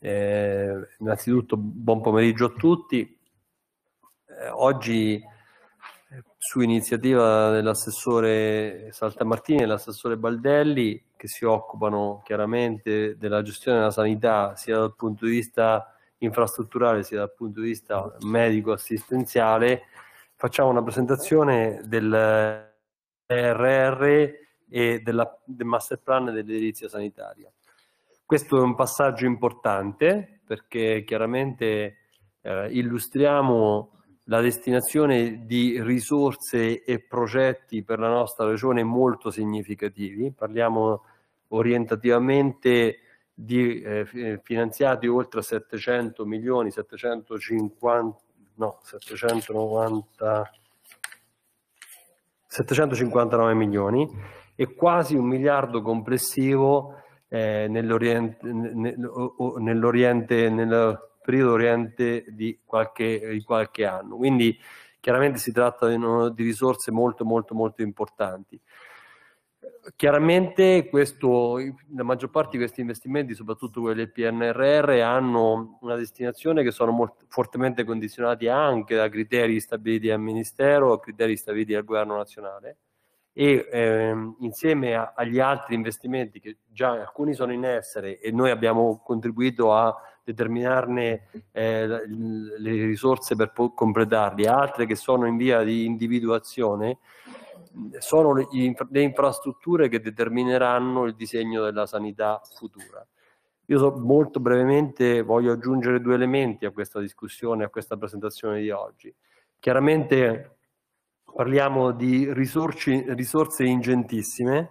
Eh, innanzitutto buon pomeriggio a tutti. Eh, oggi su iniziativa dell'assessore Saltamartini e dell'assessore Baldelli che si occupano chiaramente della gestione della sanità sia dal punto di vista infrastrutturale sia dal punto di vista medico-assistenziale, facciamo una presentazione del RR e della, del master plan dell'edilizia sanitaria. Questo è un passaggio importante perché chiaramente eh, illustriamo la destinazione di risorse e progetti per la nostra regione molto significativi. Parliamo orientativamente di eh, finanziati oltre 700 milioni, 750, no, 790, 759 milioni e quasi un miliardo complessivo eh, nell'Oriente, nell'Oriente, nel periodo Oriente di qualche, di qualche anno. Quindi chiaramente si tratta di, di risorse molto, molto, molto importanti. Chiaramente questo, la maggior parte di questi investimenti, soprattutto quelli PNRR, hanno una destinazione che sono molt, fortemente condizionati anche da criteri stabiliti dal Ministero, criteri stabiliti dal Governo nazionale e ehm, insieme a, agli altri investimenti che già alcuni sono in essere e noi abbiamo contribuito a determinarne eh, le risorse per po- completarli, altre che sono in via di individuazione, sono le, le infrastrutture che determineranno il disegno della sanità futura. Io so, molto brevemente voglio aggiungere due elementi a questa discussione, a questa presentazione di oggi. Chiaramente parliamo di risorci, risorse ingentissime,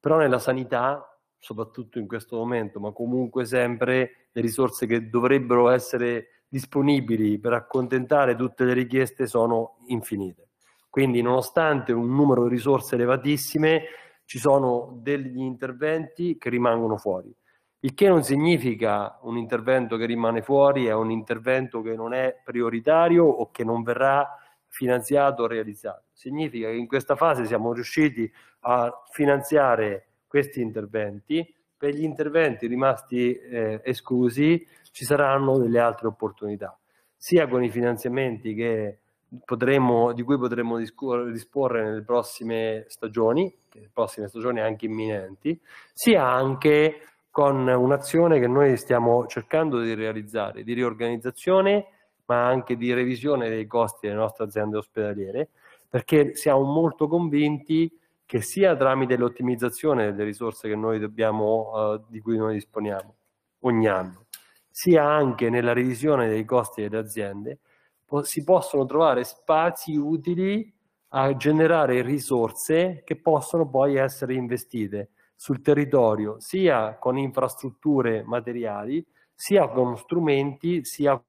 però nella sanità, soprattutto in questo momento, ma comunque sempre, le risorse che dovrebbero essere disponibili per accontentare tutte le richieste sono infinite. Quindi nonostante un numero di risorse elevatissime, ci sono degli interventi che rimangono fuori. Il che non significa un intervento che rimane fuori, è un intervento che non è prioritario o che non verrà finanziato o realizzato. Significa che in questa fase siamo riusciti a finanziare questi interventi, per gli interventi rimasti eh, esclusi ci saranno delle altre opportunità, sia con i finanziamenti che potremo, di cui potremo disporre nelle prossime stagioni, prossime stagioni anche imminenti, sia anche con un'azione che noi stiamo cercando di realizzare, di riorganizzazione ma anche di revisione dei costi delle nostre aziende ospedaliere, perché siamo molto convinti che sia tramite l'ottimizzazione delle risorse dobbiamo, eh, di cui noi disponiamo ogni anno, sia anche nella revisione dei costi delle aziende, po- si possono trovare spazi utili a generare risorse che possono poi essere investite sul territorio, sia con infrastrutture materiali, sia con strumenti, sia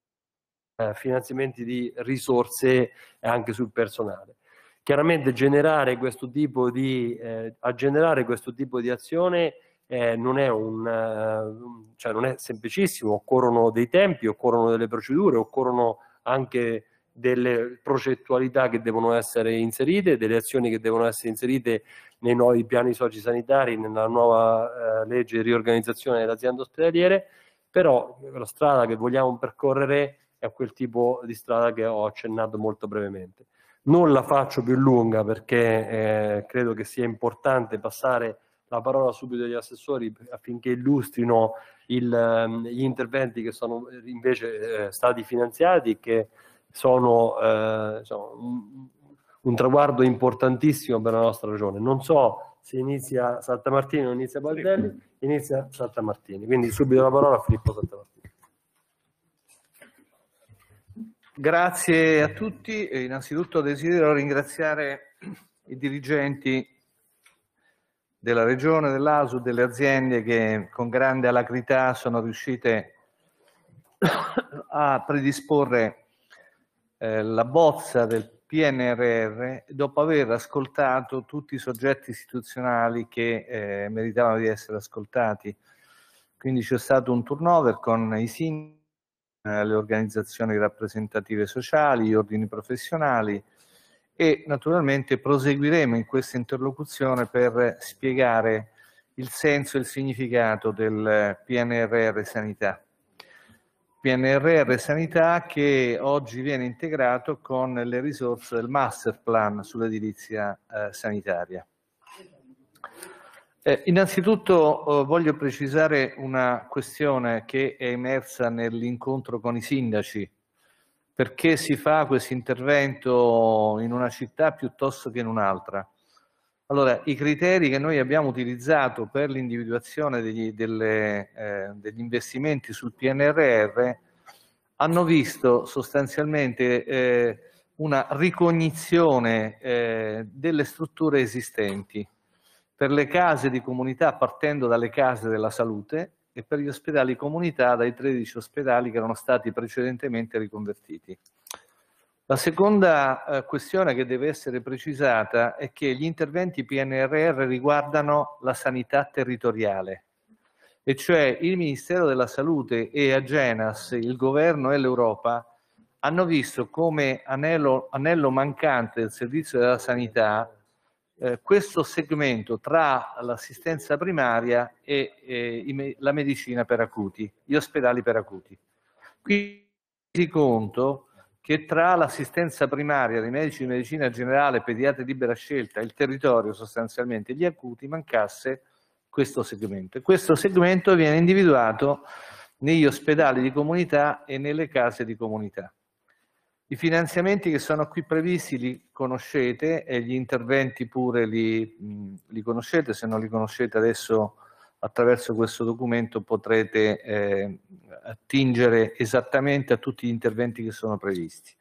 eh, finanziamenti di risorse e anche sul personale. Chiaramente generare questo tipo di, eh, a generare questo tipo di azione eh, non, è eh, un, cioè non è semplicissimo, occorrono dei tempi, occorrono delle procedure, occorrono anche delle progettualità che devono essere inserite, delle azioni che devono essere inserite nei nuovi piani sociosanitari, nella nuova eh, legge di riorganizzazione dell'azienda ospedaliere, però la strada che vogliamo percorrere a quel tipo di strada che ho accennato molto brevemente. Non la faccio più lunga perché eh, credo che sia importante passare la parola subito agli assessori affinché illustrino il, ehm, gli interventi che sono invece eh, stati finanziati e che sono eh, diciamo, un, un, traguardo importantissimo per la nostra regione. Non so se inizia Saltamartini o inizia Baldelli, inizia Saltamartini. Quindi subito la parola a Filippo Saltamartini. Grazie a tutti innanzitutto desidero ringraziare i dirigenti della Regione, dell'ASU, delle aziende che con grande alacrità sono riuscite a predisporre eh, la bozza del PNRR dopo aver ascoltato tutti i soggetti istituzionali che eh, meritavano di essere ascoltati. Quindi c'è stato un turnover con i sindaci eh, le organizzazioni rappresentative sociali, gli ordini professionali e naturalmente proseguiremo in questa interlocuzione per spiegare il senso e il significato del PNRR Sanità. PNRR Sanità che oggi viene integrato con le risorse del Master Plan sull'edilizia eh, sanitaria. Eh, innanzitutto eh, voglio precisare una questione che è emersa nell'incontro con i sindaci. Perché si fa questo intervento in una città piuttosto che in un'altra? Allora, i criteri che noi abbiamo utilizzato per l'individuazione degli, delle, eh, degli investimenti sul PNRR hanno visto sostanzialmente eh, una ricognizione eh, delle strutture esistenti per le case di comunità partendo dalle case della salute e per gli ospedali comunità dai 13 ospedali che erano stati precedentemente riconvertiti. La seconda eh, questione che deve essere precisata è che gli interventi PNRR riguardano la sanità territoriale, e cioè il Ministero della Salute e Agenas, il governo e l'Europa hanno visto come anello, anello mancante del servizio della sanità eh, questo segmento tra l'assistenza primaria e, e la medicina per acuti, gli ospedali per acuti. Qui si conto che tra l'assistenza primaria dei medici di medicina generale, pediatri di libera scelta, il territorio sostanzialmente, gli acuti, mancasse questo segmento. E questo segmento viene individuato negli ospedali di comunità e nelle case di comunità. I finanziamenti che sono qui previsti li conoscete e gli interventi pure li, li conoscete, se non li conoscete adesso attraverso questo documento potrete eh, attingere esattamente a tutti gli interventi che sono previsti.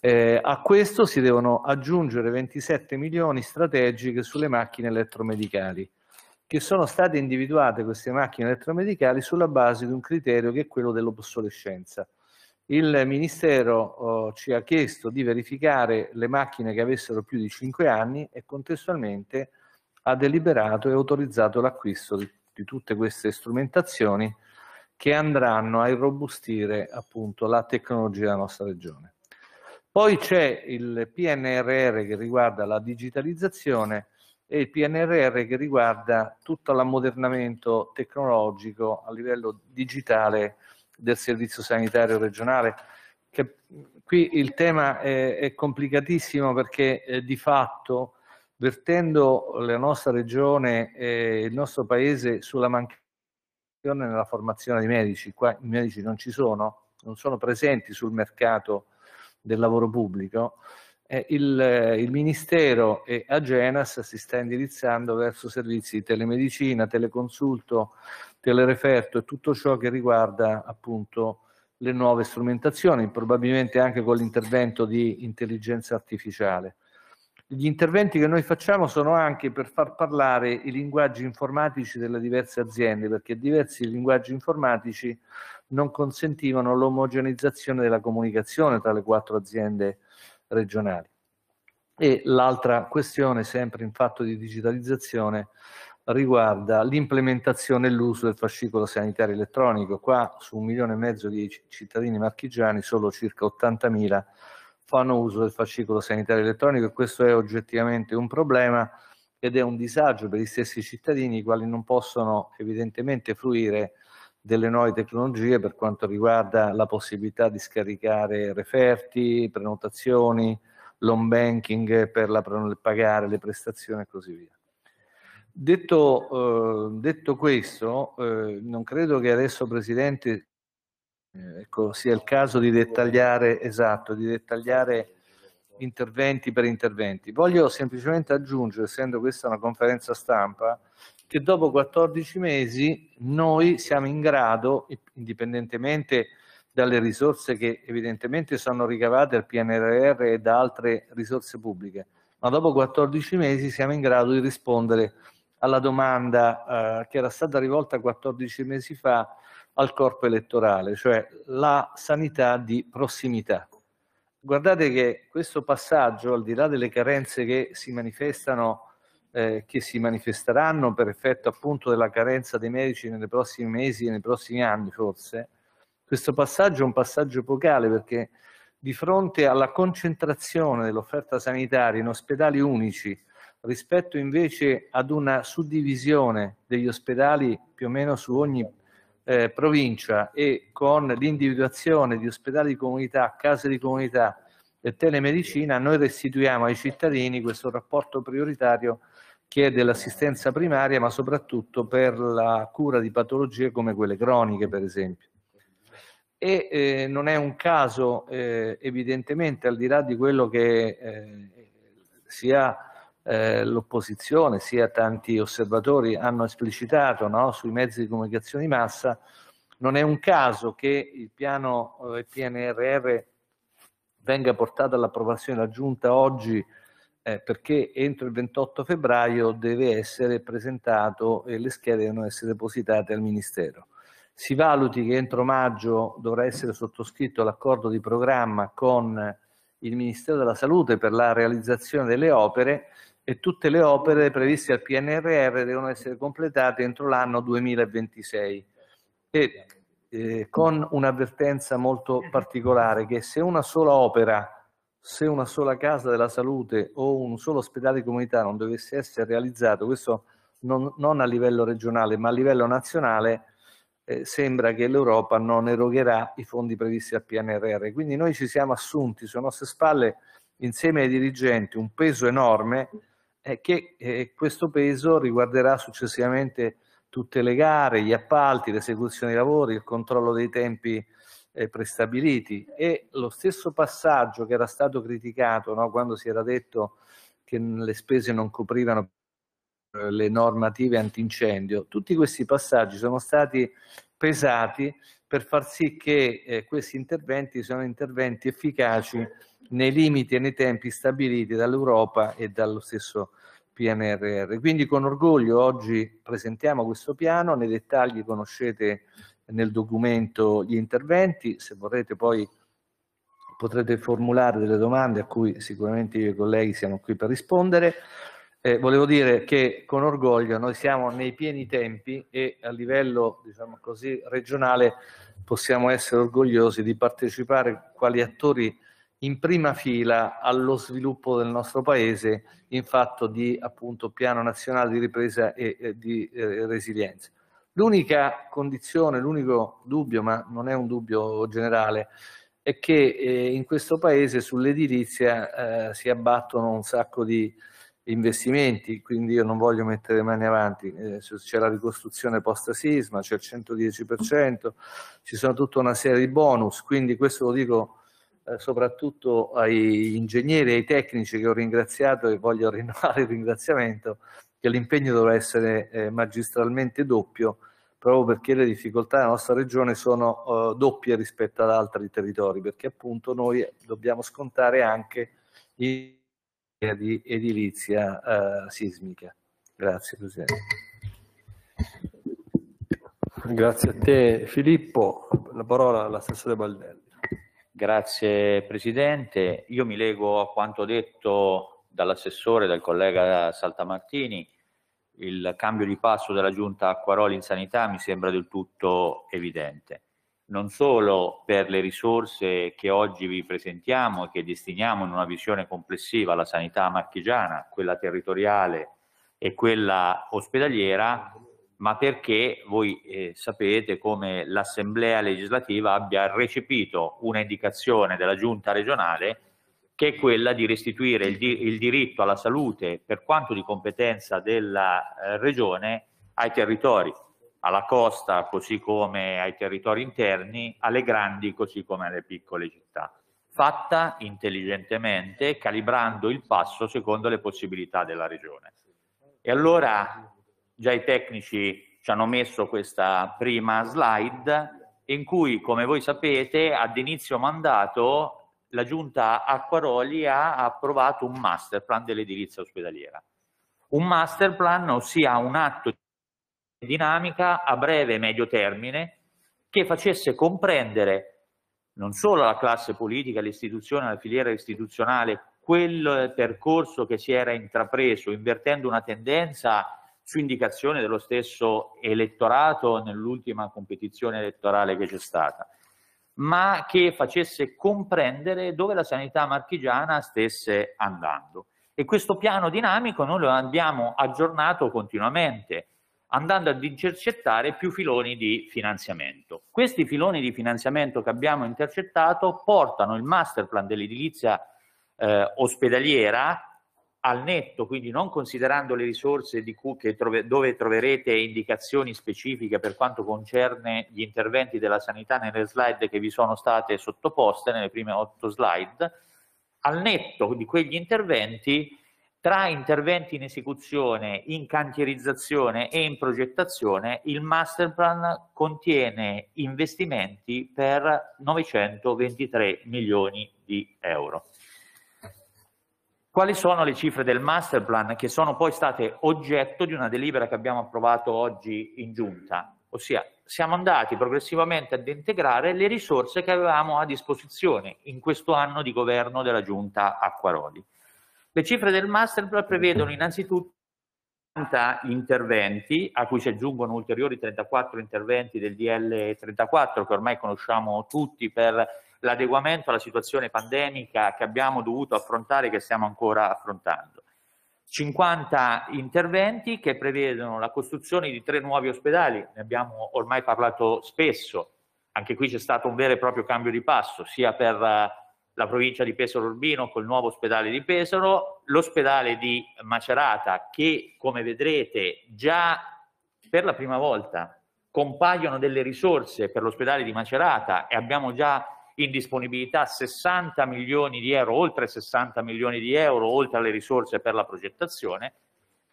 Eh, a questo si devono aggiungere 27 milioni strategiche sulle macchine elettromedicali, che sono state individuate queste macchine elettromedicali sulla base di un criterio che è quello dell'obsolescenza il Ministero eh, ci ha chiesto di verificare le macchine che avessero più di 5 anni e contestualmente ha deliberato e autorizzato l'acquisto di, di, tutte queste strumentazioni che andranno a irrobustire appunto la tecnologia della nostra regione. Poi c'è il PNRR che riguarda la digitalizzazione e il PNRR che riguarda tutto l'ammodernamento tecnologico a livello digitale del Servizio Sanitario Regionale. Che, qui il tema è, è complicatissimo perché eh, di fatto vertendo la nostra regione e il nostro paese sulla mancanza nella formazione di medici, qua i medici non ci sono, non sono presenti sul mercato del lavoro pubblico, eh, il, eh, il, Ministero e Agenas si sta indirizzando verso servizi di telemedicina, teleconsulto, telereferto e tutto ciò che riguarda appunto le nuove strumentazioni, probabilmente anche con l'intervento di intelligenza artificiale. Gli interventi che noi facciamo sono anche per far parlare i linguaggi informatici delle diverse aziende, perché diversi linguaggi informatici non consentivano l'omogenizzazione della comunicazione tra le quattro aziende regionali. E l'altra questione, sempre in fatto di digitalizzazione, riguarda l'implementazione e l'uso del fascicolo sanitario elettronico. Qua su un milione e mezzo di cittadini marchigiani solo circa 80.000 fanno uso del fascicolo sanitario elettronico e questo è oggettivamente un problema ed è un disagio per gli stessi cittadini i quali non possono evidentemente fruire delle nuove tecnologie per quanto riguarda la possibilità di scaricare referti, prenotazioni, l'home banking per, la, per pagare le prestazioni e così via. Detto, eh, detto questo, eh, non credo che adesso, Presidente, eh, ecco, sia il caso di dettagliare, esatto, di dettagliare interventi per interventi. Voglio semplicemente aggiungere, essendo questa una conferenza stampa, che dopo 14 mesi noi siamo in grado, indipendentemente dalle risorse che evidentemente sono ricavate dal PNRR e da altre risorse pubbliche, ma dopo 14 mesi siamo in grado di rispondere alla domanda eh, che era stata rivolta 14 mesi fa al corpo elettorale, cioè la sanità di prossimità. Guardate che questo passaggio, al di là delle carenze che si manifestano, eh, che si manifesteranno per effetto appunto della carenza dei medici nei prossimi mesi e nei prossimi anni forse, questo passaggio è un passaggio epocale perché di fronte alla concentrazione dell'offerta sanitaria in ospedali unici, rispetto invece ad una suddivisione degli ospedali più o meno su ogni eh, provincia e con l'individuazione di ospedali di comunità, case di comunità e telemedicina, noi restituiamo ai cittadini questo rapporto prioritario che è dell'assistenza primaria, ma soprattutto per la cura di patologie come quelle croniche, per esempio. E eh, non è un caso, eh, evidentemente, al di là di quello che eh, si ha eh, l'opposizione sia tanti osservatori hanno esplicitato no, sui mezzi di comunicazione di massa, non è un caso che il piano eh, PNRR venga portato all'approvazione della Giunta oggi eh, perché entro il 28 febbraio deve essere presentato e le schede devono essere depositate al Ministero. Si valuti che entro maggio dovrà essere sottoscritto l'accordo di programma con il Ministero della Salute per la realizzazione delle opere e tutte le opere previste al PNRR devono essere completate entro l'anno 2026. E eh, con un'avvertenza molto mhm. particolare che se una sola opera, se una sola casa della salute o un solo ospedale di comunità non dovesse essere realizzato, questo non, non a livello regionale ma a livello nazionale, eh, sembra che l'Europa non erogherà i fondi previsti al PNRR. Quindi noi ci siamo assunti sulle nostre spalle, insieme ai dirigenti, un peso enorme è che eh, questo peso riguarderà successivamente tutte le gare, gli appalti, l'esecuzione dei lavori, il controllo dei tempi eh, prestabiliti e lo stesso passaggio che era stato criticato no, quando si era detto che le spese non coprivano eh, le normative antincendio, tutti questi passaggi sono stati pesati per far sì che eh, questi interventi siano interventi efficaci nei limiti e nei tempi stabiliti dall'Europa e dallo stesso PNRR. Quindi con orgoglio oggi presentiamo questo piano, nei dettagli conoscete nel documento gli interventi, se vorrete poi potrete formulare delle domande a cui sicuramente io e i colleghi siamo qui per rispondere. Eh, volevo dire che con orgoglio noi siamo nei pieni tempi e a livello diciamo così, regionale possiamo essere orgogliosi di partecipare quali attori in prima fila allo sviluppo del nostro paese in fatto di appunto, piano nazionale di ripresa e, e di eh, resilienza. L'unica condizione, l'unico dubbio, ma non è un dubbio generale, è che eh, in questo paese sull'edilizia eh, si abbattono un sacco di investimenti, quindi io non voglio mettere le mani avanti, eh, c'è la ricostruzione post sisma, c'è il 110%, ci sono tutta una serie di bonus, quindi questo lo dico eh, soprattutto agli ingegneri e ai tecnici che ho ringraziato e voglio rinnovare il ringraziamento, che l'impegno dovrà essere eh, magistralmente doppio, proprio perché le difficoltà della nostra regione sono eh, doppie rispetto ad altri territori, perché appunto noi dobbiamo scontare anche i di edilizia eh, sismica. Grazie Presidente. Grazie a te Filippo, la parola all'assessore Baldelli. Grazie Presidente, io mi leggo a quanto detto dall'assessore, dal collega Saltamartini, il cambio di passo della giunta Acquaroli in sanità mi sembra del tutto evidente non solo per le risorse che oggi vi presentiamo e che destiniamo in una visione complessiva alla sanità marchigiana, quella territoriale e quella ospedaliera, ma perché voi eh, sapete come l'Assemblea legislativa abbia recepito un'indicazione della Giunta regionale che è quella di restituire il, di il diritto alla salute per quanto di competenza della eh, regione ai territori alla costa così come ai territori interni, alle grandi così come alle piccole città, fatta intelligentemente, calibrando il passo secondo le possibilità della regione. E allora già i tecnici ci hanno messo questa prima slide in cui, come voi sapete, ad inizio mandato la giunta Acquaroli ha approvato un master plan dell'edilizia ospedaliera. Un master plan, ossia un atto dinamica a breve e medio termine che facesse comprendere non solo alla classe politica, all'istituzione, alla filiera istituzionale, quel eh, percorso che si era intrapreso, invertendo una tendenza su indicazione dello stesso elettorato nell'ultima competizione elettorale che c'è stata, ma che facesse comprendere dove la sanità marchigiana stesse andando. E questo piano dinamico noi lo abbiamo aggiornato continuamente andando ad intercettare più filoni di finanziamento. Questi filoni di finanziamento che abbiamo intercettato portano il master plan dell'edilizia eh, ospedaliera al netto, quindi non considerando le risorse trove, dove troverete indicazioni specifiche per quanto concerne gli interventi della sanità nelle slide che vi sono state sottoposte, nelle prime otto slide, al netto di quegli interventi tra interventi in esecuzione, in cantierizzazione e in progettazione, il master plan contiene investimenti per 923 milioni di euro. Quali sono le cifre del master plan che sono poi state oggetto di una delibera che abbiamo approvato oggi in giunta? Ossia, siamo andati progressivamente ad integrare le risorse che avevamo a disposizione in questo anno di governo della giunta Acquaroli. Le cifre del masterplan prevedono innanzitutto 40 interventi, a cui si aggiungono ulteriori 34 interventi del DL 34 che ormai conosciamo tutti per l'adeguamento alla situazione pandemica che abbiamo dovuto affrontare e che stiamo ancora affrontando. 50 interventi che prevedono la costruzione di tre nuovi ospedali, ne abbiamo ormai parlato spesso, anche qui c'è stato un vero e proprio cambio di passo, sia per eh, la provincia di Pesaro Urbino col nuovo ospedale di Pesaro, l'ospedale di Macerata che come vedrete già per la prima volta compaiono delle risorse per l'ospedale di Macerata e abbiamo già in disponibilità 60 milioni di euro, oltre 60 milioni di euro, oltre alle risorse per la progettazione,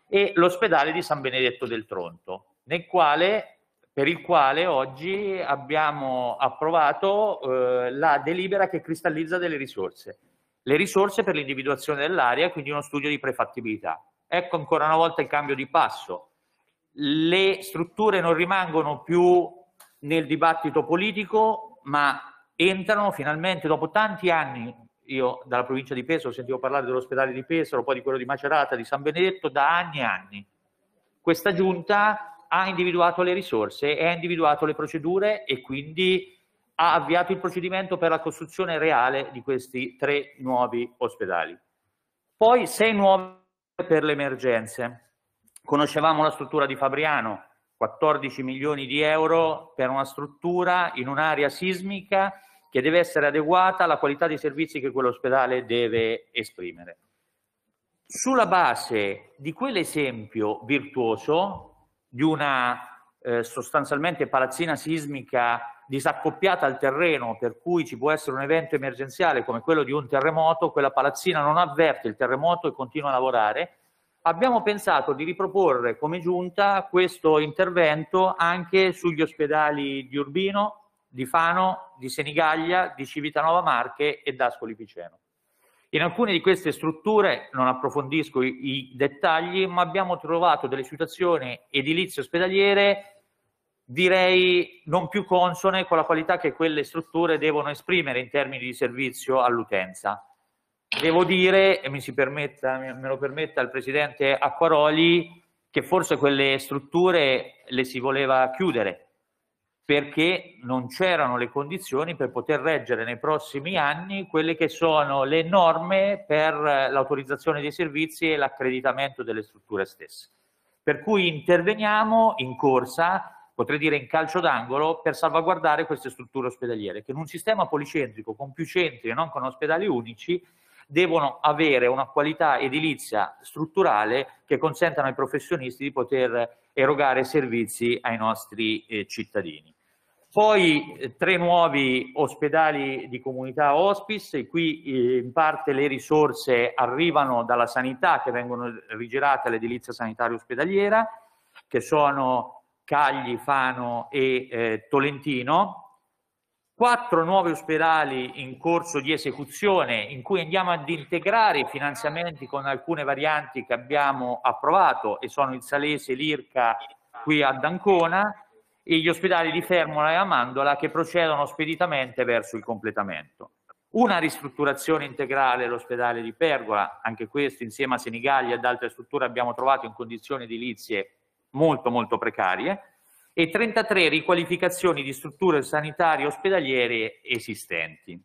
e l'ospedale di San Benedetto del Tronto, nel quale per il quale oggi abbiamo approvato eh, la delibera che cristallizza delle risorse. Le risorse per l'individuazione dell'area, quindi uno studio di prefattibilità. Ecco ancora una volta il cambio di passo. Le strutture non rimangono più nel dibattito politico, ma entrano finalmente dopo tanti anni. Io dalla provincia di Pesaro sentivo parlare dell'ospedale di Pesaro, poi di quello di Macerata, di San Benedetto, da anni e anni. Questa giunta ha individuato le risorse e ha individuato le procedure e quindi ha avviato il procedimento per la costruzione reale di questi tre nuovi ospedali. Poi sei nuove per le emergenze. Conoscevamo la struttura di Fabriano, 14 milioni di euro per una struttura in un'area sismica che deve essere adeguata alla qualità dei servizi che quell'ospedale deve esprimere. Sulla base di quell'esempio virtuoso, di una eh, sostanzialmente palazzina sismica disaccoppiata al terreno, per cui ci può essere un evento emergenziale come quello di un terremoto, quella palazzina non avverte il terremoto e continua a lavorare, abbiamo pensato di riproporre come giunta questo intervento anche sugli ospedali di Urbino, di Fano, di Senigallia, di Civitanova Marche e d'Ascoli Piceno. In alcune di queste strutture, non approfondisco i, i dettagli, ma abbiamo trovato delle situazioni edilizie ospedaliere direi non più consone con la qualità che quelle strutture devono esprimere in termini di servizio all'utenza. Devo dire, e mi si permetta, me lo permetta il Presidente Acquaroli, che forse quelle strutture le si voleva chiudere, perché non c'erano le condizioni per poter reggere nei prossimi anni quelle che sono le norme per eh, l'autorizzazione dei servizi e l'accreditamento delle strutture stesse. Per cui interveniamo in corsa, potrei dire in calcio d'angolo, per salvaguardare queste strutture ospedaliere, che in un sistema policentrico, con più centri e non con ospedali unici, devono avere una qualità edilizia strutturale che consentano ai professionisti di poter erogare servizi ai nostri eh, cittadini. Poi eh, tre nuovi ospedali di comunità hospice, qui eh, in parte le risorse arrivano dalla sanità che vengono rigirate all'edilizia sanitaria ospedaliera, che sono Cagli, Fano e eh, Tolentino. Quattro nuovi ospedali in corso di esecuzione in cui andiamo ad integrare i finanziamenti con alcune varianti che abbiamo approvato e sono il Salese, l'Irca qui ad Ancona e gli ospedali di Fermola e Amandola che procedono speditamente verso il completamento. Una ristrutturazione integrale dell'ospedale di Pergola, anche questo insieme a Senigallia ed altre strutture abbiamo trovato in condizioni edilizie molto molto precarie e 33 riqualificazioni di strutture sanitarie ospedaliere esistenti.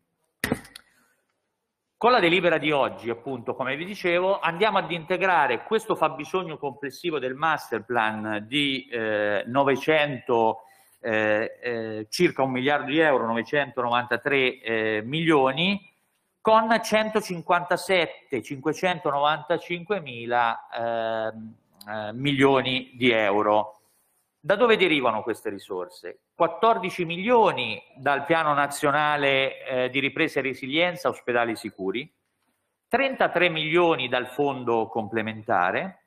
Con la delibera di oggi, appunto, come vi dicevo, andiamo ad integrare questo fabbisogno complessivo del master plan di eh, 900, eh, eh, circa un miliardo di euro, 993 eh, milioni, con 157,595 mila ehm, eh, milioni di euro. Da dove derivano queste risorse? 14 milioni dal piano nazionale eh, di ripresa e resilienza ospedali sicuri, 33 milioni dal fondo complementare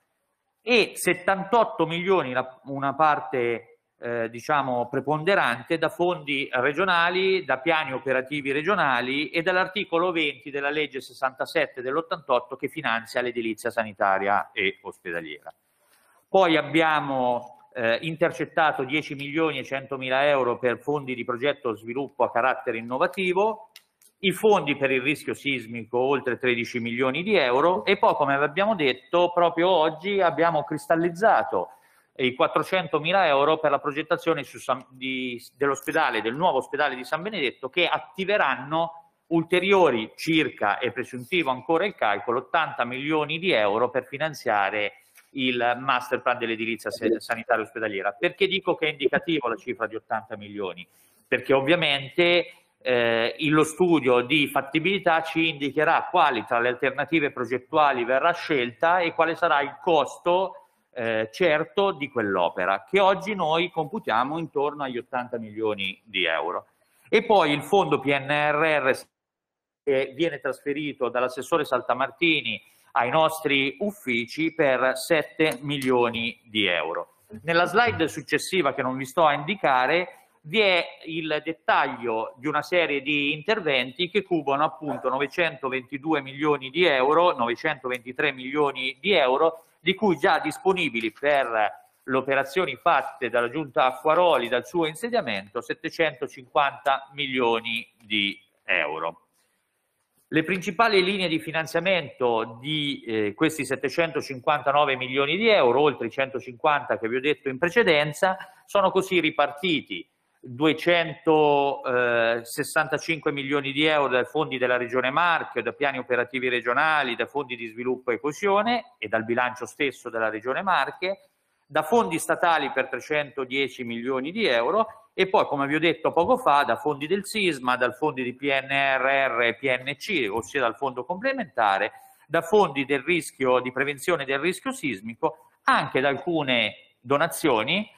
e 78 milioni, una parte eh, diciamo preponderante, da fondi regionali, da piani operativi regionali e dall'articolo 20 della legge 67 dell'88 che finanzia l'edilizia sanitaria e ospedaliera. Poi abbiamo eh, intercettato 10 milioni e 100 mila euro per fondi di progetto sviluppo a carattere innovativo, i fondi per il rischio sismico oltre 13 milioni di euro e poi come abbiamo detto proprio oggi abbiamo cristallizzato i 400 mila euro per la progettazione San, di, dell'ospedale, del nuovo ospedale di San Benedetto che attiveranno ulteriori circa e presuntivo ancora il calcolo 80 milioni di euro per finanziare il master plan dell'edilizia sanitaria ospedaliera. Perché dico che è indicativo la cifra di 80 milioni? Perché ovviamente eh, lo studio di fattibilità ci indicherà quali tra le alternative progettuali verrà scelta e quale sarà il costo eh, certo di quell'opera, che oggi noi computiamo intorno agli 80 milioni di euro. E poi il fondo PNRR che viene trasferito dall'assessore Saltamartini ai nostri uffici per 7 milioni di euro. Nella slide successiva che non vi sto a indicare vi è il dettaglio di una serie di interventi che cubano appunto 922 milioni di euro, 923 milioni di euro, di cui già disponibili per le operazioni fatte dalla giunta Acquaroli dal suo insediamento 750 milioni di euro. Le principali linee di finanziamento di eh, questi 759 milioni di euro, oltre i 150 che vi ho detto in precedenza, sono così ripartiti 265 eh, milioni di euro dai fondi della Regione Marche, da piani operativi regionali, da fondi di sviluppo e coesione e dal bilancio stesso della Regione Marche, da fondi statali per 310 milioni di euro e poi, come vi ho detto poco fa, da fondi del SISMA, dal fondi di PNRR e PNC, ossia dal fondo complementare, da fondi del rischio, di prevenzione del rischio sismico, anche da alcune donazioni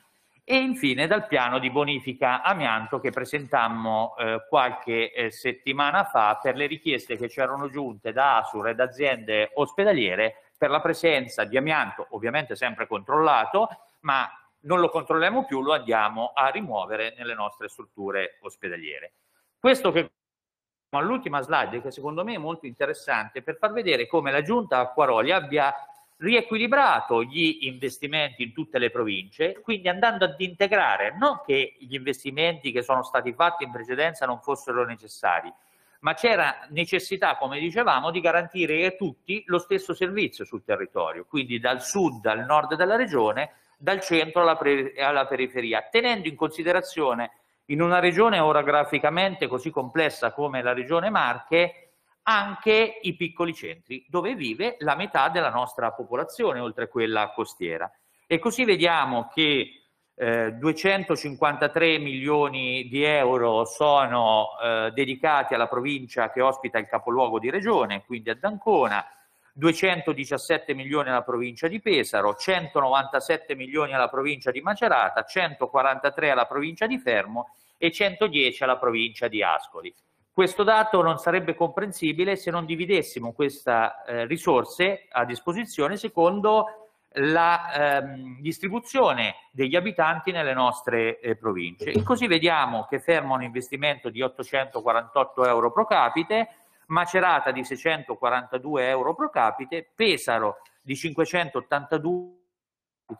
e infine dal piano di bonifica amianto che presentammo eh, qualche eh, settimana fa per le richieste che c'erano giunte da Asur e da aziende ospedaliere per la presenza di amianto, ovviamente sempre controllato, ma non lo controlliamo più, lo andiamo a rimuovere nelle nostre strutture ospedaliere. Questo che all'ultima slide che secondo me è molto interessante per far vedere come la giunta Acquaroli abbia riequilibrato gli investimenti in tutte le province, quindi andando ad integrare non che gli investimenti che sono stati fatti in precedenza non fossero necessari, ma c'era necessità, come dicevamo, di garantire a tutti lo stesso servizio sul territorio, quindi dal sud al nord della regione dal centro alla, pre- alla periferia, tenendo in considerazione in una regione orograficamente così complessa come la regione Marche, anche i piccoli centri, dove vive la metà della nostra popolazione, oltre a quella costiera. E così vediamo che eh, 253 milioni di euro sono eh, dedicati alla provincia che ospita il capoluogo di regione, quindi ad Ancona, 217 milioni alla provincia di Pesaro, 197 milioni alla provincia di Macerata, 143 alla provincia di Fermo e 110 alla provincia di Ascoli. Questo dato non sarebbe comprensibile se non dividessimo queste eh, risorse a disposizione secondo la ehm, distribuzione degli abitanti nelle nostre eh, province. E così vediamo che Fermo ha un investimento di 848 euro pro capite, Macerata di 642 euro pro capite, Pesaro di 582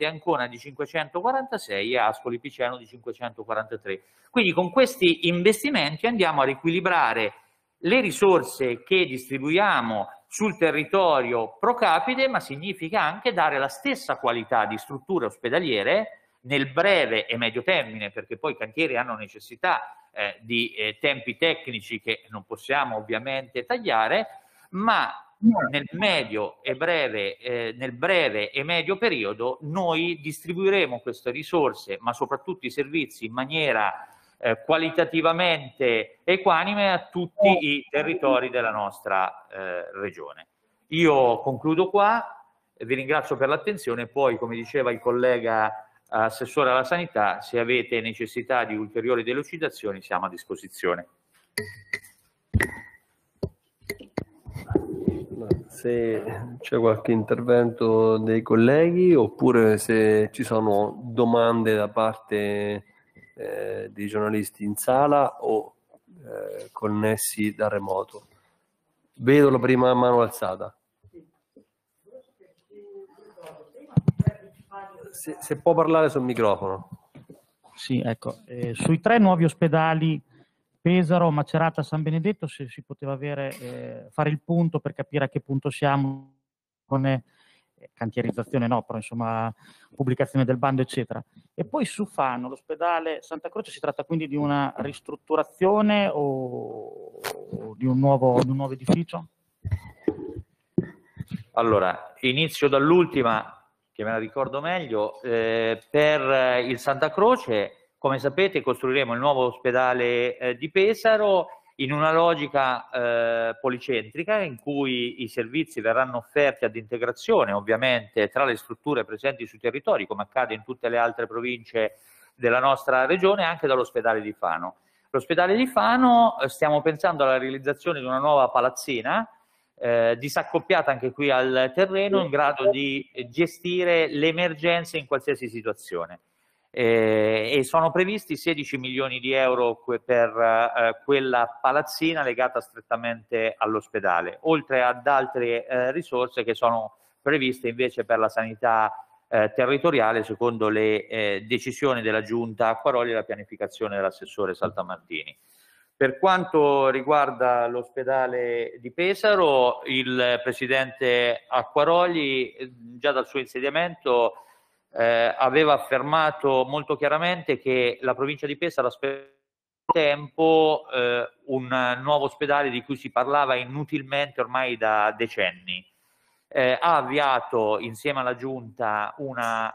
Ancona di 546 e Ascoli Piceno di 543. Quindi con questi investimenti andiamo a riequilibrare le risorse che distribuiamo sul territorio pro capite, ma significa anche dare la stessa qualità di strutture ospedaliere nel breve e medio termine, perché poi i cantieri hanno necessità eh, di eh, tempi tecnici che non possiamo ovviamente tagliare, ma nel medio e breve, eh, nel breve e medio periodo noi distribuiremo queste risorse, ma soprattutto i servizi in maniera eh, qualitativamente equanime a tutti eh. i territori della nostra eh, regione. Io concludo qua, vi ringrazio per l'attenzione, poi come diceva il collega Assessore alla Sanità, se avete necessità di ulteriori delucidazioni siamo a disposizione. Se c'è qualche intervento dei colleghi oppure se ci sono domande da parte eh, dei giornalisti in sala o eh, connessi da remoto. Vedo la prima mano alzata. se, se può parlare sul microfono. Sì, ecco. Eh, sui tre nuovi ospedali, Pesaro, Macerata, San Benedetto, se si poteva avere, eh, fare il punto per capire a che punto siamo con eh, cantierizzazione, no, però insomma pubblicazione del bando, eccetera. E poi su Fano, l'ospedale Santa Croce, si tratta quindi di una ristrutturazione o, o di, un nuovo, di un nuovo edificio? Allora, inizio dall'ultima, che me la ricordo meglio, eh, per eh, il Santa Croce, come sapete, costruiremo il nuovo ospedale eh, di Pesaro in una logica eh, policentrica in cui i servizi verranno offerti ad integrazione ovviamente tra le strutture presenti sui territori, come accade in tutte le altre province della nostra regione, anche dall'ospedale di Fano. L'ospedale di Fano eh, stiamo pensando alla realizzazione di una nuova palazzina eh, disaccoppiata anche qui al terreno, in grado di gestire le emergenze in qualsiasi situazione. Eh, e sono previsti 16 milioni di euro per eh, quella palazzina legata strettamente all'ospedale, oltre ad altre eh, risorse che sono previste invece per la sanità eh, territoriale secondo le eh, decisioni della Giunta Acquaroli e la pianificazione dell'assessore Saltamantini. Per quanto riguarda l'ospedale di Pesaro, il presidente Acquaroli già dal suo insediamento eh, aveva affermato molto chiaramente che la provincia di Pesaro aspettava tempo eh, un nuovo ospedale di cui si parlava inutilmente ormai da decenni. Eh, ha avviato insieme alla giunta una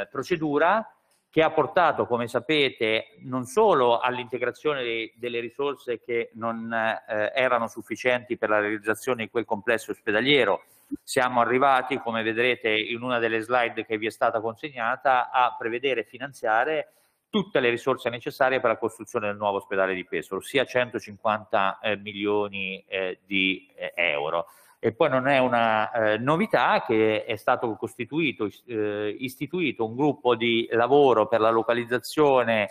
eh, procedura che ha portato, come sapete, non solo all'integrazione delle risorse che non eh, erano sufficienti per la realizzazione di quel complesso ospedaliero, siamo arrivati, come vedrete in una delle slide che vi è stata consegnata, a prevedere e finanziare tutte le risorse necessarie per la costruzione del nuovo ospedale di Pesaro, ossia 150 eh, milioni eh, di eh, euro. E poi non è una eh, novità che è stato costituito, eh, istituito un gruppo di lavoro per la localizzazione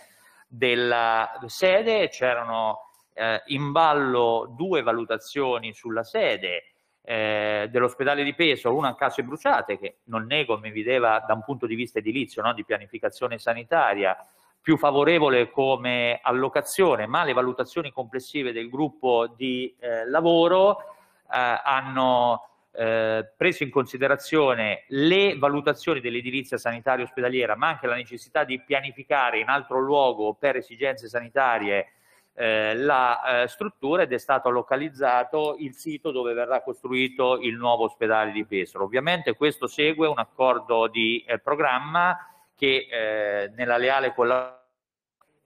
della sede, c'erano eh, in ballo due valutazioni sulla sede eh, dell'ospedale di Peso, una a Case Bruciate, che non nego mi vedeva da un punto di vista edilizio, no, di pianificazione sanitaria, più favorevole come allocazione, ma le valutazioni complessive del gruppo di eh, lavoro eh, hanno eh, preso in considerazione le valutazioni dell'edilizia sanitaria ospedaliera, ma anche la necessità di pianificare in altro luogo per esigenze sanitarie eh, la eh, struttura ed è stato localizzato il sito dove verrà costruito il nuovo ospedale di Pesaro. Ovviamente questo segue un accordo di eh, programma che nella leale collaborazione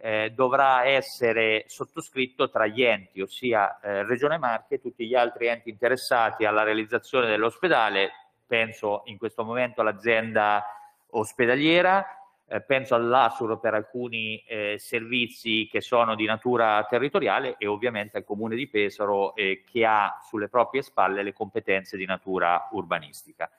eh, dovrà essere sottoscritto tra gli enti, ossia eh, Regione Marche e tutti gli altri enti interessati alla realizzazione dell'ospedale, penso in questo momento all'azienda ospedaliera, eh, penso all'ASUR per alcuni eh, servizi che sono di natura territoriale e ovviamente al Comune di Pesaro eh, che ha sulle proprie spalle le competenze di natura urbanistica.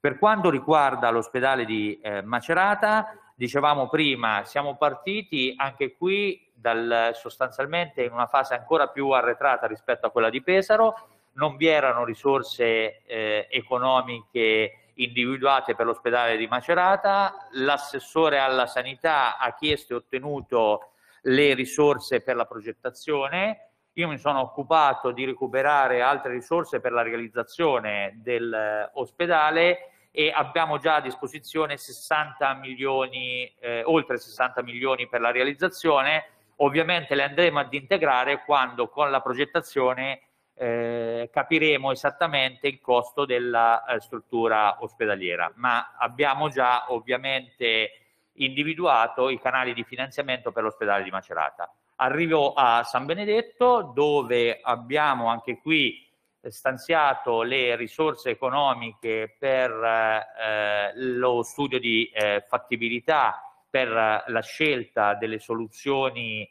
Per quanto riguarda l'ospedale di eh, Macerata, dicevamo prima, siamo partiti anche qui dal, sostanzialmente in una fase ancora più arretrata rispetto a quella di Pesaro, non vi erano risorse eh, economiche individuate per l'ospedale di Macerata, l'assessore alla sanità ha chiesto e ottenuto le risorse per la progettazione, io mi sono occupato di recuperare altre risorse per la realizzazione dell'ospedale eh, e abbiamo già a disposizione 60 milioni, eh, oltre 60 milioni per la realizzazione. Ovviamente le andremo ad integrare quando con la progettazione eh, capiremo esattamente il costo della eh, struttura ospedaliera, ma abbiamo già ovviamente individuato i canali di finanziamento per l'ospedale di Macerata. Arrivo a San Benedetto dove abbiamo anche qui stanziato le risorse economiche per eh, lo studio di eh, fattibilità, per la scelta delle soluzioni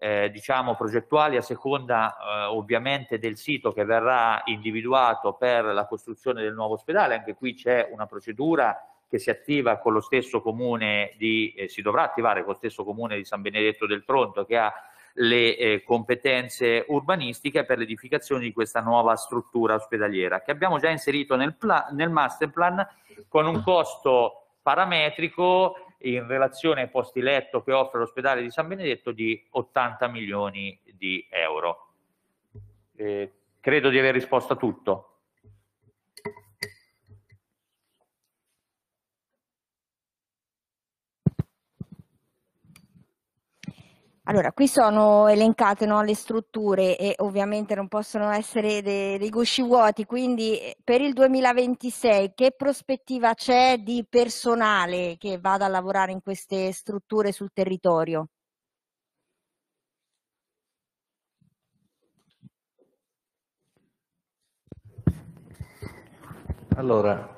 eh, diciamo progettuali a seconda eh, ovviamente del sito che verrà individuato per la costruzione del nuovo ospedale, anche qui c'è una procedura che si attiva con lo stesso comune di, eh, si dovrà attivare con lo stesso comune di San Benedetto del Tronto che ha le eh, competenze urbanistiche per l'edificazione di questa nuova struttura ospedaliera che abbiamo già inserito nel, pla- nel master plan con un costo parametrico in relazione ai posti letto che offre l'ospedale di San Benedetto di 80 milioni di euro. Eh, credo di aver risposto a tutto. Allora, qui sono elencate no, le strutture e ovviamente non possono essere dei, dei gusci vuoti, quindi eh, per il 2026 che prospettiva c'è di personale che vada a lavorare in queste strutture sul territorio? Allora,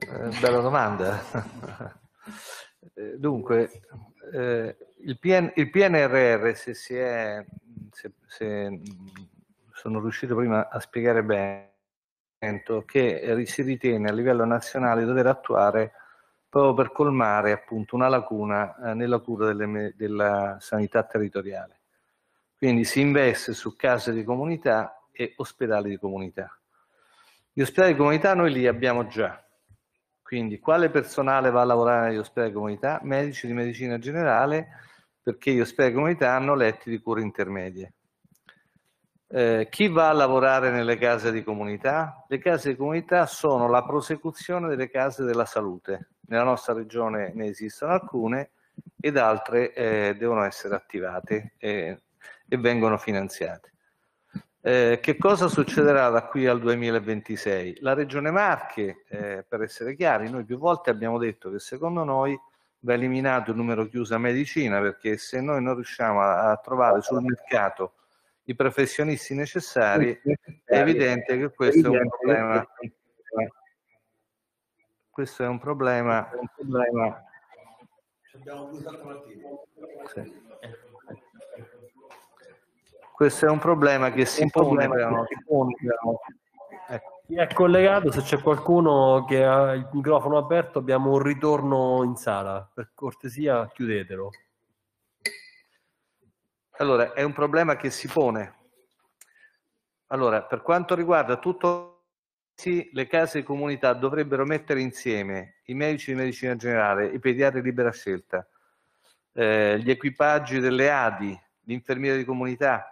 eh, bella domanda. Eh, dunque, eh, il, PN, il PNRR, se, si è, se, se sono riuscito prima a spiegare bene, che si ritiene a livello nazionale dover attuare proprio per colmare appunto una lacuna eh, nella cura delle, della sanità territoriale. Quindi si investe su case di comunità e ospedali di comunità. Gli ospedali di comunità noi li abbiamo già, quindi quale personale va a lavorare negli ospedali di comunità? Medici di medicina generale perché gli ospedali comunità hanno letti di cure intermedie. Eh, chi va a lavorare nelle case di comunità? Le case di comunità sono la prosecuzione delle case della salute. Nella nostra regione ne esistono alcune ed altre eh, devono essere attivate e, eh, e vengono finanziate. Eh, che cosa succederà da qui al 2026? La Regione Marche, eh, per essere chiari, noi più volte abbiamo detto che secondo noi va eliminato il numero chiuso a medicina perché se noi non riusciamo a, a trovare sul mercato i professionisti necessari è evidente che eh, questo è un problema questo è un problema, questo è un problema che si pone chi è collegato? Se c'è qualcuno che ha il microfono aperto, abbiamo un ritorno in sala. Per cortesia, chiudetelo. Allora, è un problema che si pone. Allora, per quanto riguarda tutto sì, le case di comunità dovrebbero mettere insieme i medici di medicina generale, i pediatri di libera scelta, eh, gli equipaggi delle ADI, l'infermiera di comunità,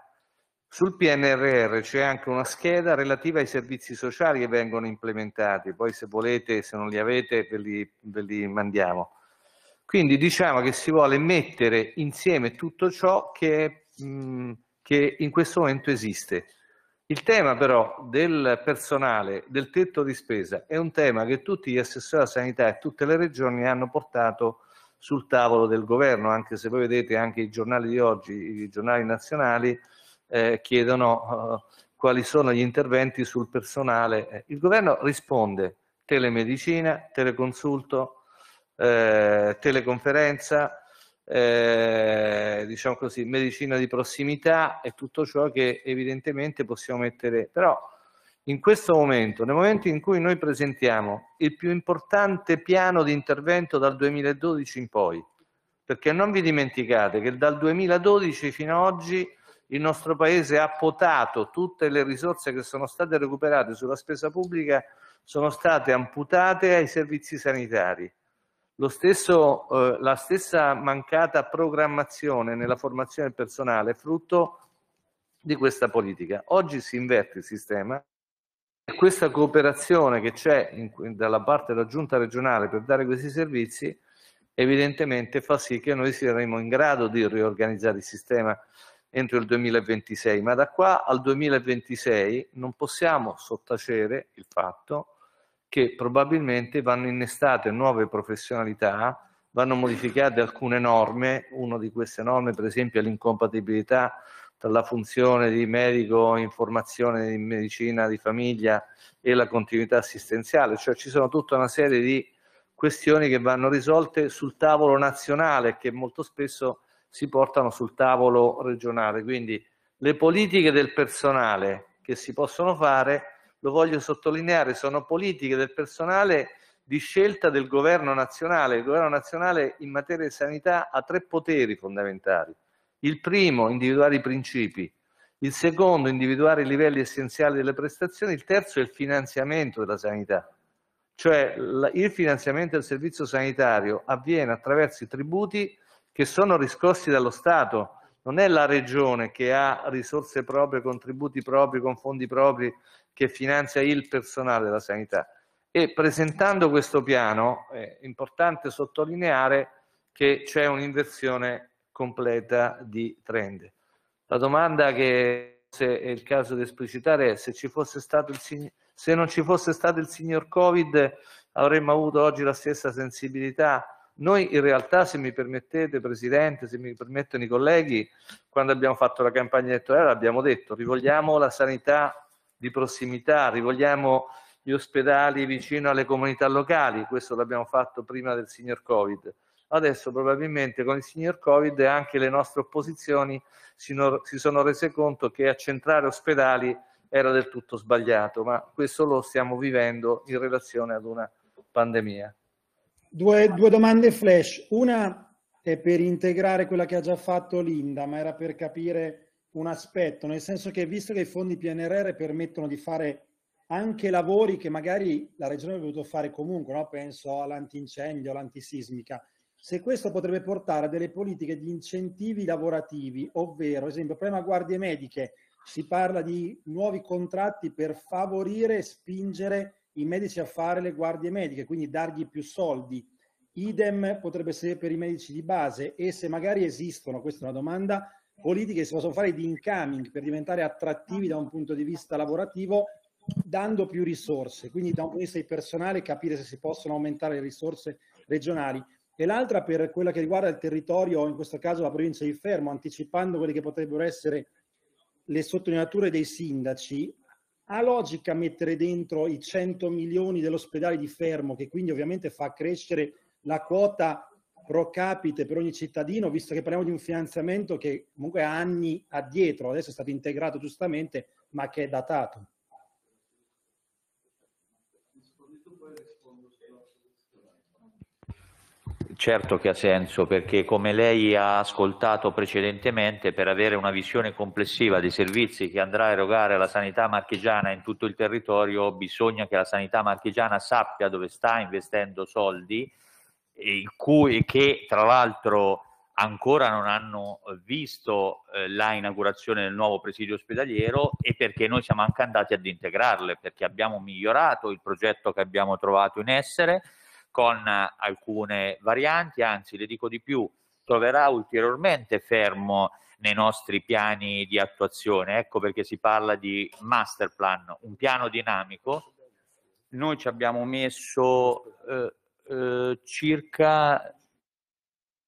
sul PNRR c'è anche una scheda relativa ai servizi sociali che vengono implementati, poi se volete, se non li avete, ve li, ve li mandiamo. Quindi diciamo che si vuole mettere insieme tutto ciò che, mh, che in questo momento esiste. Il tema però del personale, del tetto di spesa, è un tema che tutti gli assessori della sanità e tutte le regioni hanno portato sul tavolo del governo, anche se voi vedete anche i giornali di oggi, i giornali nazionali, eh, chiedono eh, quali sono gli interventi sul personale. Eh, il governo risponde telemedicina, teleconsulto, eh, teleconferenza, eh, diciamo così, medicina di prossimità e tutto ciò che evidentemente possiamo mettere. Però in questo momento, nel momento in cui noi presentiamo il più importante piano di intervento dal 2012 in poi, perché non vi dimenticate che dal 2012 fino ad oggi il nostro Paese ha potato tutte le risorse che sono state recuperate sulla spesa pubblica sono state amputate ai servizi sanitari. Stesso, eh, la stessa mancata programmazione nella formazione del personale è frutto di questa politica. Oggi si inverte il sistema e questa cooperazione che c'è dalla parte della giunta regionale per dare questi servizi evidentemente fa sì che noi saremo in grado di riorganizzare il sistema entro il 2026, ma da qua al 2026 non possiamo sottacere il fatto che probabilmente vanno innestate nuove professionalità, vanno modificate alcune norme, una di queste norme per esempio è l'incompatibilità tra la funzione di medico in formazione in medicina di famiglia e la continuità assistenziale, cioè ci sono tutta una serie di questioni che vanno risolte sul tavolo nazionale che molto spesso si portano sul tavolo regionale. Quindi le politiche del personale che si possono fare, lo voglio sottolineare, sono politiche del personale di scelta del governo nazionale. Il governo nazionale in materia di sanità ha tre poteri fondamentali. Il primo, individuare i principi. Il secondo, individuare i livelli essenziali delle prestazioni. Il terzo è il finanziamento della sanità. Cioè il finanziamento del servizio sanitario avviene attraverso i tributi che sono riscossi dallo Stato. Non è la regione che ha risorse proprie, contributi propri, con fondi propri, che finanzia il personale della sanità. E presentando questo piano è importante sottolineare che c'è un'inversione completa di trend. La domanda che se è il caso di esplicitare è se, il, se non ci fosse stato il signor Covid avremmo avuto oggi la stessa sensibilità noi in realtà, se mi permettete, Presidente, se mi permettono i colleghi, quando abbiamo fatto la campagna elettorale abbiamo detto rivogliamo la sanità di prossimità, rivogliamo gli ospedali vicino alle comunità locali, questo l'abbiamo fatto prima del signor Covid. Adesso probabilmente con il signor Covid anche le nostre opposizioni si, si sono rese conto che accentrare ospedali era del tutto sbagliato, ma questo lo stiamo vivendo in relazione ad una pandemia. Due, due, domande flash. Una è per integrare quella che ha già fatto Linda, ma era per capire un aspetto, nel senso che visto che i fondi PNRR permettono di fare anche lavori che magari la regione avrebbe dovuto fare comunque, no? penso all'antincendio, all'antisismica, se questo potrebbe portare a delle politiche di incentivi lavorativi, ovvero, ad esempio, prima guardie mediche, si parla di nuovi contratti per favorire e spingere i medici a fare le guardie mediche, quindi dargli più soldi. Idem potrebbe essere per i medici di base e se magari esistono, questa è una domanda, politiche che si possono fare di incoming per diventare attrattivi da un punto di vista lavorativo dando più risorse, quindi da un punto di vista personale capire se si possono aumentare le risorse regionali e l'altra per quella che riguarda il territorio, in questo caso la provincia di Fermo, anticipando quelle che potrebbero essere le sottolineature dei sindaci, ha logica mettere dentro i 100 milioni dell'ospedale di Fermo, che quindi ovviamente fa crescere la quota pro capite per ogni cittadino, visto che parliamo di un finanziamento che comunque ha anni addietro, adesso è stato integrato giustamente, ma che è datato? Certo che ha senso, perché come lei ha ascoltato precedentemente, per avere una visione complessiva dei servizi che andrà a erogare la sanità marchigiana in tutto il territorio, bisogna che la sanità marchigiana sappia dove sta investendo soldi, cui, che tra l'altro ancora non hanno visto eh, la inaugurazione del nuovo presidio ospedaliero e perché noi siamo anche andati ad integrarle, perché abbiamo migliorato il progetto che abbiamo trovato in essere con alcune varianti, anzi le dico di più, troverà ulteriormente fermo nei nostri piani di attuazione. Ecco perché si parla di master plan, un piano dinamico. Noi ci abbiamo messo eh, eh, circa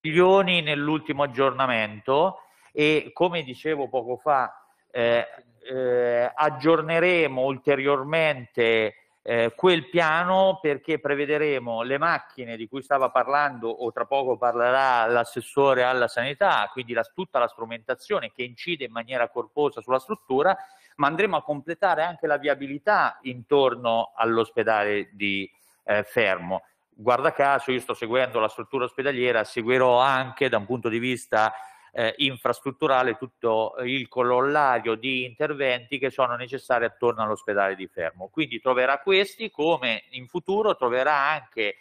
milioni nell'ultimo aggiornamento e come dicevo poco fa eh, eh aggiorneremo ulteriormente eh, quel piano perché prevederemo le macchine di cui stava parlando o tra poco parlerà l'assessore alla sanità, quindi la, tutta la strumentazione che incide in maniera corposa sulla struttura, ma andremo a completare anche la viabilità intorno all'ospedale di eh, Fermo. Guarda caso, io sto seguendo la struttura ospedaliera, seguirò anche da un punto di vista eh, infrastrutturale tutto eh, il corollario di interventi che sono necessari attorno all'ospedale di Fermo. Quindi troverà questi come in futuro troverà anche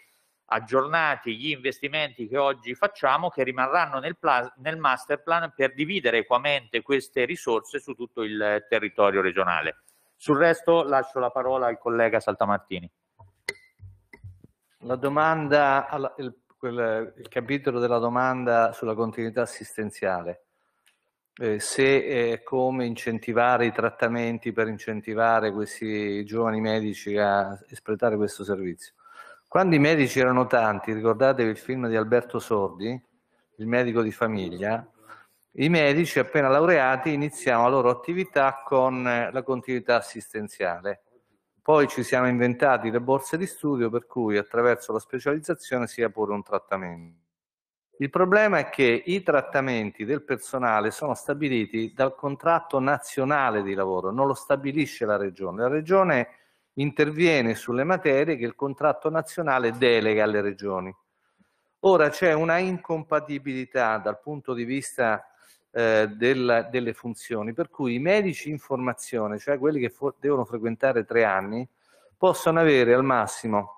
aggiornati gli investimenti che oggi facciamo che rimarranno nel, nel master plan per dividere equamente queste risorse su tutto il territorio regionale. Sul resto lascio la parola al collega Saltamartini. La domanda, il quel, il capitolo della domanda sulla continuità assistenziale. Eh, se eh, come incentivare i trattamenti per incentivare questi giovani medici a espletare questo servizio. Quando i medici erano tanti, ricordatevi il film di Alberto Sordi, il medico di famiglia, i medici appena laureati iniziano la loro attività con eh, la continuità assistenziale. Poi ci siamo inventati le borse di studio per cui attraverso la specializzazione sia pure un trattamento. Il problema è che i trattamenti del personale sono stabiliti dal contratto nazionale di lavoro, non lo stabilisce la Regione. La Regione interviene sulle materie che il contratto nazionale delega alle Regioni. Ora c'è una incompatibilità dal punto di vista eh, del, delle funzioni, per cui i medici in formazione, cioè quelli che devono frequentare tre anni, possono avere al massimo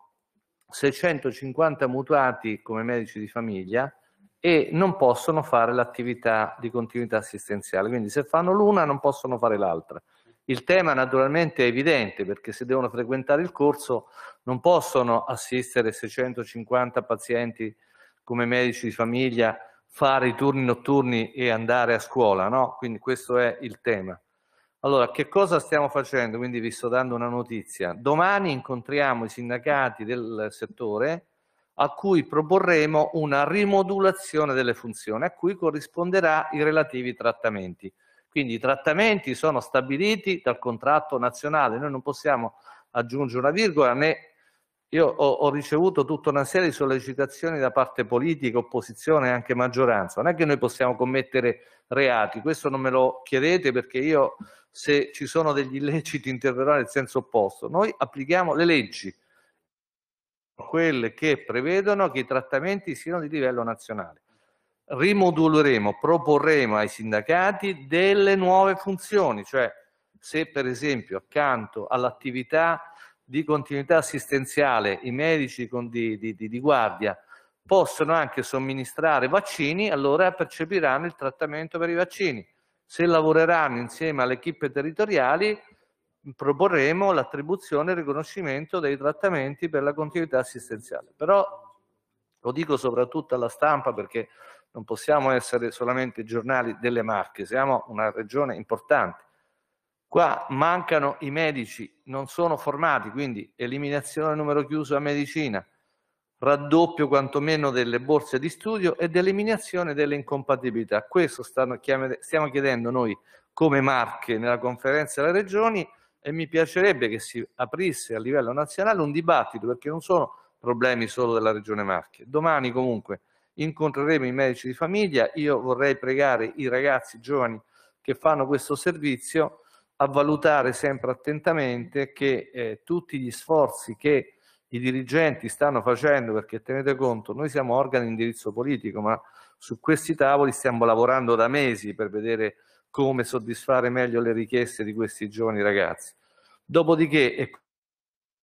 650 mutuati come medici di famiglia e non possono fare l'attività di continuità assistenziale, quindi se fanno l'una non possono fare l'altra. Il tema naturalmente è evidente perché se devono frequentare il corso non possono assistere 650 pazienti come medici di famiglia fare i turni notturni e andare a scuola, no? Quindi questo è il tema. Allora, che cosa stiamo facendo? Quindi vi sto dando una notizia. Domani incontriamo i sindacati del settore a cui proporremo una rimodulazione delle funzioni, a cui corrisponderà i relativi trattamenti. Quindi i trattamenti sono stabiliti dal contratto nazionale, noi non possiamo aggiungere una virgola né io ho, ho, ricevuto tutta una serie di sollecitazioni da parte politica, opposizione e anche maggioranza. Non è che noi possiamo commettere reati, questo non me lo chiedete perché io se ci sono degli illeciti interverrò nel senso opposto. Noi applichiamo le leggi, quelle che prevedono che i trattamenti siano di livello nazionale. Rimoduleremo, proporremo ai sindacati delle nuove funzioni, cioè se per esempio accanto all'attività di continuità assistenziale, i medici con, di, di, di, guardia possono anche somministrare vaccini, allora percepiranno il trattamento per i vaccini. Se lavoreranno insieme alle equipe territoriali, proporremo l'attribuzione e il riconoscimento dei trattamenti per la continuità assistenziale. Però lo dico soprattutto alla stampa perché non possiamo essere solamente giornali delle marche, siamo una regione importante Qua mancano i medici, non sono formati, quindi eliminazione del numero chiuso a medicina, raddoppio quantomeno delle borse di studio ed eliminazione delle incompatibilità. Questo stiamo chiedendo noi come marche nella conferenza delle regioni e mi piacerebbe che si aprisse a livello nazionale un dibattito perché non sono problemi solo della regione Marche. Domani comunque incontreremo i medici di famiglia, io vorrei pregare i ragazzi giovani che fanno questo servizio a valutare sempre attentamente che eh, tutti gli sforzi che i dirigenti stanno facendo, perché tenete conto, noi siamo organi di indirizzo politico, ma su questi tavoli stiamo lavorando da mesi per vedere come soddisfare meglio le richieste di questi giovani ragazzi. Dopodiché è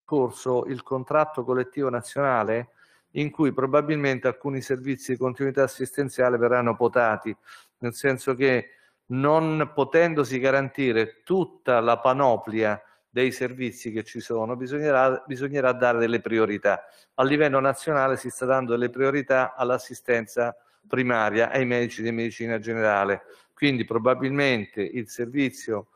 corso il contratto collettivo nazionale in cui probabilmente alcuni servizi di continuità assistenziale verranno potati, nel senso che non potendosi garantire tutta la panoplia dei servizi che ci sono, bisognerà, bisognerà dare delle priorità. A livello nazionale si sta dando delle priorità all'assistenza primaria ai medici di medicina generale, quindi probabilmente il servizio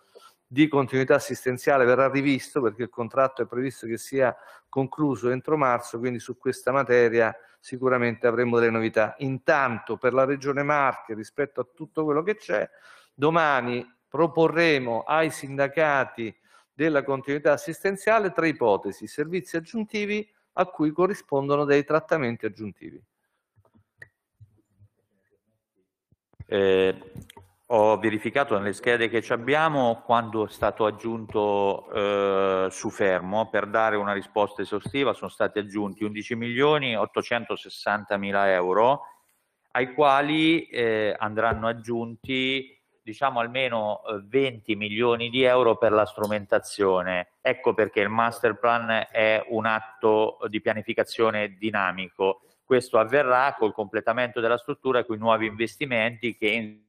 di continuità assistenziale verrà rivisto perché il contratto è previsto che sia concluso entro marzo, quindi su questa materia sicuramente avremo delle novità. Intanto per la Regione Marche rispetto a tutto quello che c'è, Domani proporremo ai sindacati della continuità assistenziale tre ipotesi, servizi aggiuntivi a cui corrispondono dei trattamenti aggiuntivi. Eh, ho verificato nelle schede che ci abbiamo quando è stato aggiunto eh, su fermo per dare una risposta esaustiva sono stati aggiunti 11 milioni 860 mila euro ai quali eh, andranno aggiunti diciamo almeno 20 eh, milioni di euro per la strumentazione. Ecco perché il master plan è un atto di pianificazione dinamico. Questo avverrà col completamento della struttura e con i nuovi investimenti che in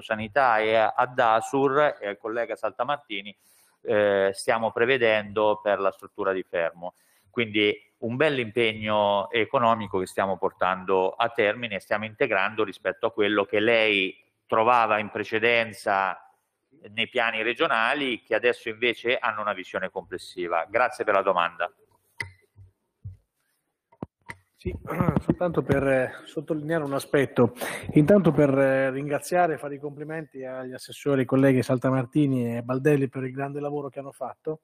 sanità e ad ASUR e al collega Saltamartini eh, stiamo prevedendo per la struttura di Fermo. Quindi un bel impegno economico che stiamo portando a termine e stiamo integrando rispetto a quello che lei trovava in precedenza nei piani regionali che adesso invece hanno una visione complessiva. Grazie per la domanda. Sì, soltanto per eh, sottolineare un aspetto, intanto per eh, ringraziare e fare i complimenti agli assessori, colleghi Saltamartini e Baldelli per il grande lavoro che hanno fatto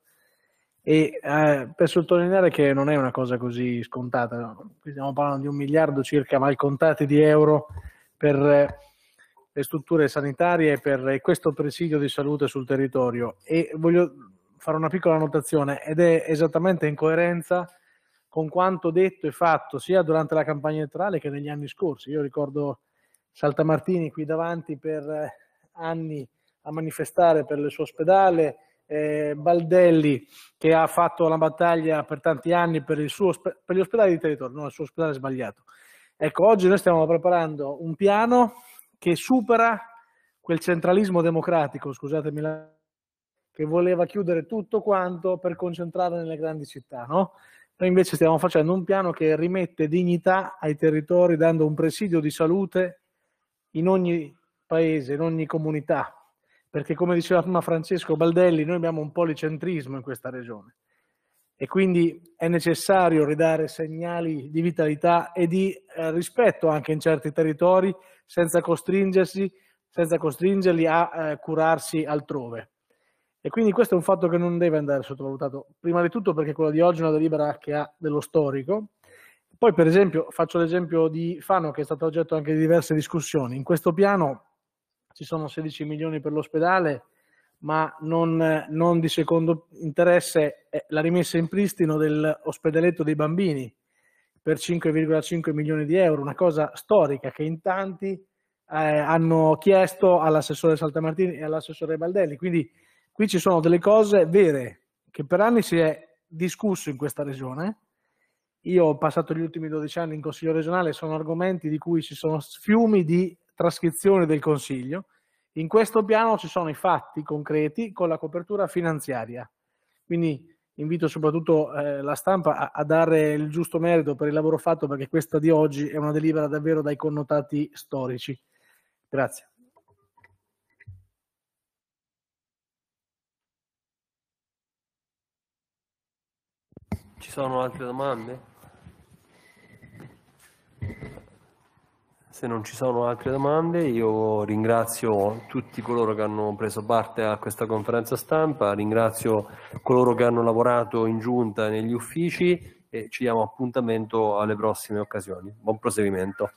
e eh, per sottolineare che non è una cosa così scontata, stiamo parlando di un miliardo circa mal contati di euro per eh, le strutture sanitarie per questo presidio di salute sul territorio e voglio fare una piccola notazione ed è esattamente in coerenza con quanto detto e fatto sia durante la campagna elettorale che negli anni scorsi. Io ricordo Saltamartini qui davanti per anni a manifestare per il suo ospedale, eh, Baldelli che ha fatto la battaglia per tanti anni per, suo, per gli ospedali di territorio, non il suo ospedale sbagliato. Ecco, oggi noi stiamo preparando un piano che supera quel centralismo democratico, scusatemi, che voleva chiudere tutto quanto per concentrare nelle grandi città, no? Noi invece stiamo facendo un piano che rimette dignità ai territori dando un presidio di salute in ogni paese, in ogni comunità, perché come diceva prima Francesco Baldelli, noi abbiamo un policentrismo in questa regione e quindi è necessario ridare segnali di vitalità e di eh, rispetto anche in certi territori senza costringersi, senza costringerli a eh, curarsi altrove. E quindi questo è un fatto che non deve andare sottovalutato, prima di tutto perché quella di oggi è una delibera che ha dello storico. Poi, per esempio, faccio l'esempio di Fano, che è stato oggetto anche di diverse discussioni. In questo piano ci sono 16 milioni per l'ospedale, ma non, non di secondo interesse la rimessa in pristino dell'ospedaletto dei bambini, per 5,5 milioni di euro, una cosa storica che in tanti eh, hanno chiesto all'assessore Saltamartini e all'assessore Baldelli. Quindi qui ci sono delle cose vere che per anni si è discusso in questa regione. Io ho passato gli ultimi 12 anni in Consiglio regionale, sono argomenti di cui ci sono fiumi di trascrizione del Consiglio. In questo piano ci sono i fatti concreti con la copertura finanziaria. Quindi invito soprattutto eh, la stampa a, a, dare il giusto merito per il lavoro fatto perché questa di oggi è una delibera davvero dai connotati storici. Grazie. Ci sono altre domande? Se non ci sono altre domande, io ringrazio tutti coloro che hanno preso parte a questa conferenza stampa, ringrazio coloro che hanno lavorato in giunta negli uffici e ci diamo appuntamento alle prossime occasioni. Buon proseguimento.